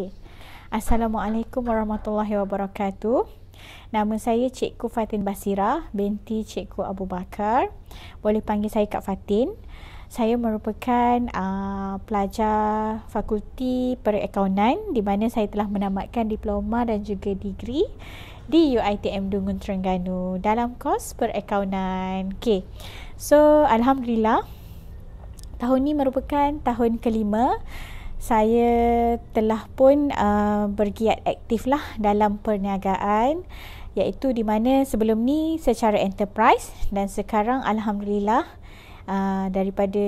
Okey. Assalamualaikum warahmatullahi wabarakatuh. Nama saya Cikgu Fatin Basira binti Cikgu Abu Bakar. Boleh panggil saya Kak Fatin. Saya merupakan uh, pelajar Fakulti Perakaunan di mana saya telah menamatkan diploma dan juga degree di UiTM Dungun Terengganu dalam kos Perakaunan. Okey. So, alhamdulillah tahun ini merupakan tahun kelima saya telah pun uh, bergiat aktif lah dalam perniagaan iaitu di mana sebelum ni secara enterprise dan sekarang Alhamdulillah uh, daripada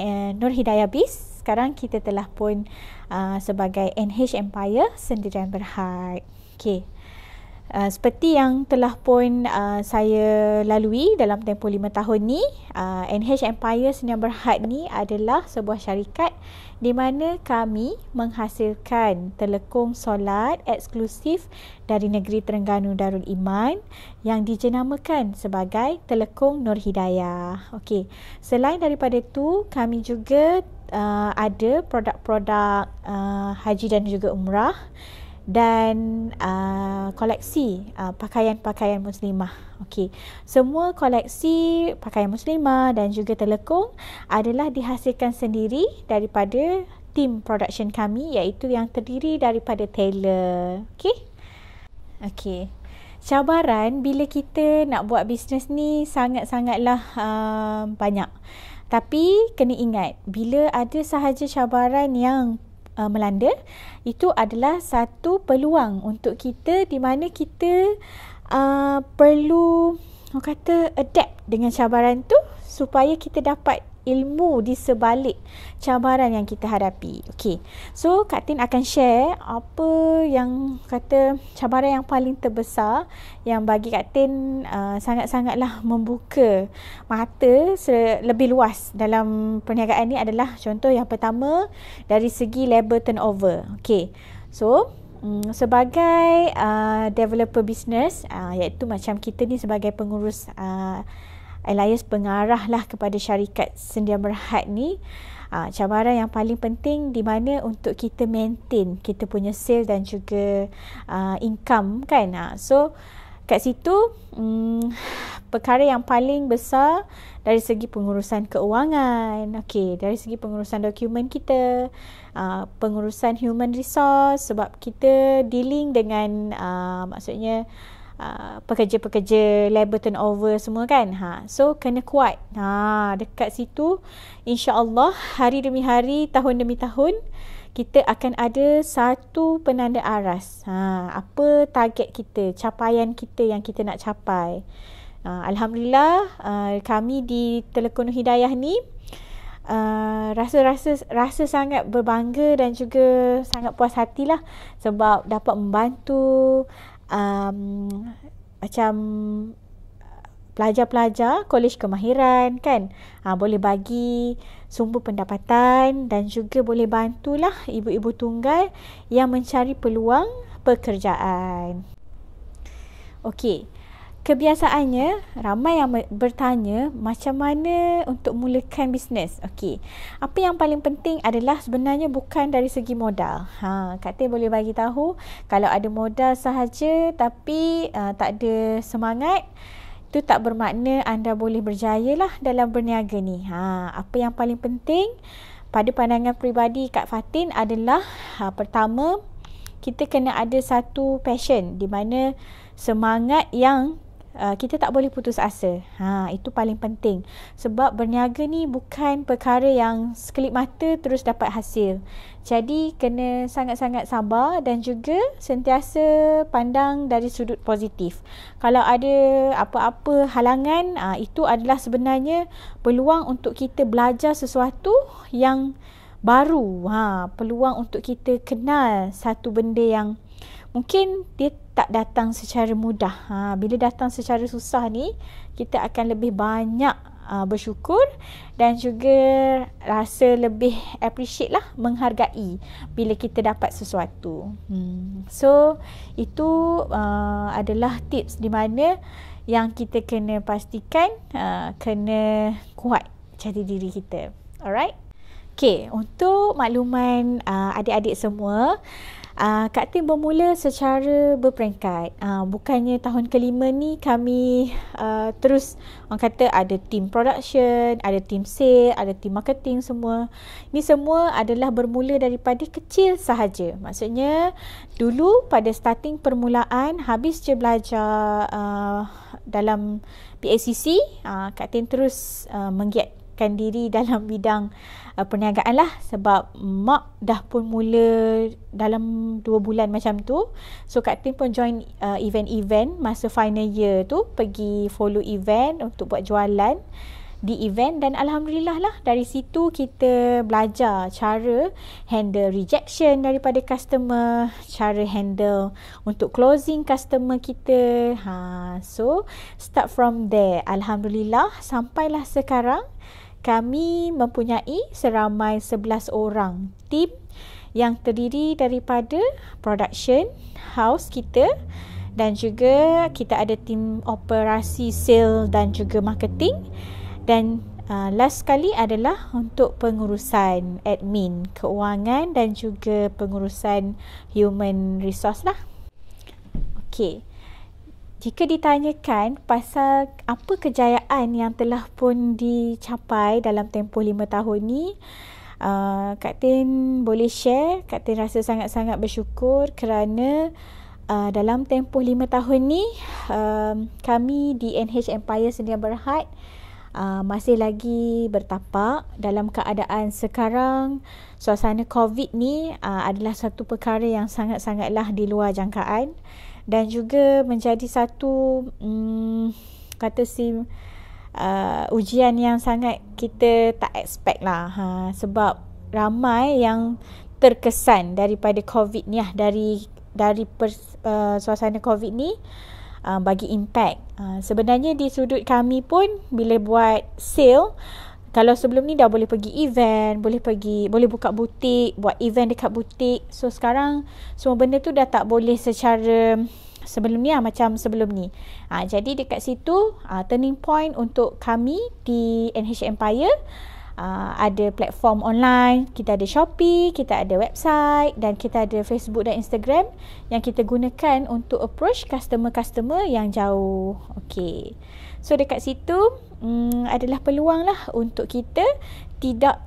uh, Nur Hidayah Biz sekarang kita telah pun uh, sebagai NH Empire sendirian berhad. Okay. Uh, seperti yang telah pun uh, saya lalui dalam tempoh lima tahun ni, uh, ah, NH Empire Senior Berhad ni adalah sebuah syarikat di mana kami menghasilkan telekung solat eksklusif dari negeri Terengganu Darul Iman yang dijenamakan sebagai Telekung Nur Hidayah. Okey, selain daripada tu, kami juga uh, ada produk-produk uh, haji dan juga umrah dan uh, koleksi uh, pakaian-pakaian muslimah. Okey. Semua koleksi pakaian muslimah dan juga telekung adalah dihasilkan sendiri daripada tim production kami iaitu yang terdiri daripada tailor. Okey. Okey. Cabaran bila kita nak buat bisnes ni sangat-sangatlah uh, banyak. Tapi kena ingat bila ada sahaja cabaran yang uh, melanda itu adalah satu peluang untuk kita di mana kita uh, perlu kata adapt dengan cabaran tu supaya kita dapat ilmu di sebalik cabaran yang kita hadapi. Okey. So Kak Tin akan share apa yang kata cabaran yang paling terbesar yang bagi Kak Tin uh, sangat-sangatlah membuka mata lebih luas dalam perniagaan ni adalah contoh yang pertama dari segi labor turnover. Okey. So mm, sebagai uh, developer business uh, iaitu macam kita ni sebagai pengurus uh, Elias pengarahlah kepada syarikat sendirian berhad ni uh, cabaran yang paling penting di mana untuk kita maintain kita punya sale dan juga uh, income kan uh, so kat situ um, perkara yang paling besar dari segi pengurusan keuangan okay, dari segi pengurusan dokumen kita uh, pengurusan human resource sebab kita dealing dengan uh, maksudnya uh, pekerja uh, pekerja-pekerja labor turnover semua kan ha so kena kuat ha dekat situ insyaallah hari demi hari tahun demi tahun kita akan ada satu penanda aras ha apa target kita capaian kita yang kita nak capai uh, alhamdulillah uh, kami di Telekun Hidayah ni Uh, rasa-rasa rasa sangat berbangga dan juga sangat puas hatilah sebab dapat membantu um, macam pelajar-pelajar kolej kemahiran kan ha, boleh bagi sumber pendapatan dan juga boleh bantulah ibu-ibu tunggal yang mencari peluang pekerjaan. Okey, kebiasaannya ramai yang bertanya macam mana untuk mulakan bisnes. Okey. Apa yang paling penting adalah sebenarnya bukan dari segi modal. Ha, Kak Teh boleh bagi tahu kalau ada modal sahaja tapi uh, tak ada semangat itu tak bermakna anda boleh berjaya lah dalam berniaga ni. Ha, apa yang paling penting pada pandangan peribadi Kak Fatin adalah ha, pertama kita kena ada satu passion di mana semangat yang Uh, kita tak boleh putus asa. Ha, itu paling penting. Sebab berniaga ni bukan perkara yang sekelip mata terus dapat hasil. Jadi kena sangat-sangat sabar dan juga sentiasa pandang dari sudut positif. Kalau ada apa-apa halangan, ha, itu adalah sebenarnya peluang untuk kita belajar sesuatu yang baru. Ha, peluang untuk kita kenal satu benda yang mungkin dia tak datang secara mudah. Ha, bila datang secara susah ni, kita akan lebih banyak uh, bersyukur dan juga rasa lebih appreciate lah, menghargai bila kita dapat sesuatu. Hmm. So, itu uh, adalah tips di mana yang kita kena pastikan uh, kena kuat jati diri kita. Alright? Okay, untuk makluman uh, adik-adik semua, Uh, Kak Tim bermula secara berperingkat. Uh, bukannya tahun kelima ni kami uh, terus orang kata ada tim production, ada tim sale, ada tim marketing semua. Ini semua adalah bermula daripada kecil sahaja. Maksudnya dulu pada starting permulaan habis je belajar uh, dalam PACC, uh, Kak Tim terus uh, menggiat menyiapkan diri dalam bidang uh, perniagaan lah sebab mak dah pun mula dalam 2 bulan macam tu so Kak Tin pun join uh, event-event masa final year tu pergi follow event untuk buat jualan di event dan Alhamdulillah lah dari situ kita belajar cara handle rejection daripada customer, cara handle untuk closing customer kita. Ha, so start from there Alhamdulillah sampailah sekarang kami mempunyai seramai 11 orang tim yang terdiri daripada production house kita dan juga kita ada tim operasi sale dan juga marketing dan uh, last sekali adalah untuk pengurusan admin keuangan dan juga pengurusan human resource lah. Okay jika ditanyakan pasal apa kejayaan yang telah pun dicapai dalam tempoh lima tahun ni, uh, Kak Tin boleh share. Kak Tin rasa sangat-sangat bersyukur kerana uh, dalam tempoh lima tahun ni, uh, kami di NH Empire Sendirian Berhad uh, uh, masih lagi bertapak dalam keadaan sekarang suasana covid ni uh, adalah satu perkara yang sangat-sangatlah di luar jangkaan dan juga menjadi satu um, kata si uh, ujian yang sangat kita tak expect lah ha, sebab ramai yang terkesan daripada covid ni lah dari dari pers, uh, suasana covid ni uh, uh, bagi impact. Uh, sebenarnya di sudut kami pun bila buat sale kalau sebelum ni dah boleh pergi event, boleh pergi, boleh buka butik, buat event dekat butik. So sekarang semua benda tu dah tak boleh secara sebelum ni lah, macam sebelum ni. Ha, jadi dekat situ uh, turning point untuk kami di NH Empire Ah, ada platform online, kita ada Shopee, kita ada website dan kita ada Facebook dan Instagram yang kita gunakan untuk approach customer-customer yang jauh. Okey. So dekat situ um, adalah peluanglah untuk kita tidak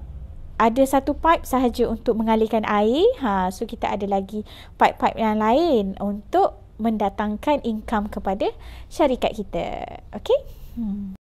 ada satu pipe sahaja untuk mengalirkan air. Ha, so kita ada lagi pipe-pipe yang lain untuk mendatangkan income kepada syarikat kita. Okey. Hmm.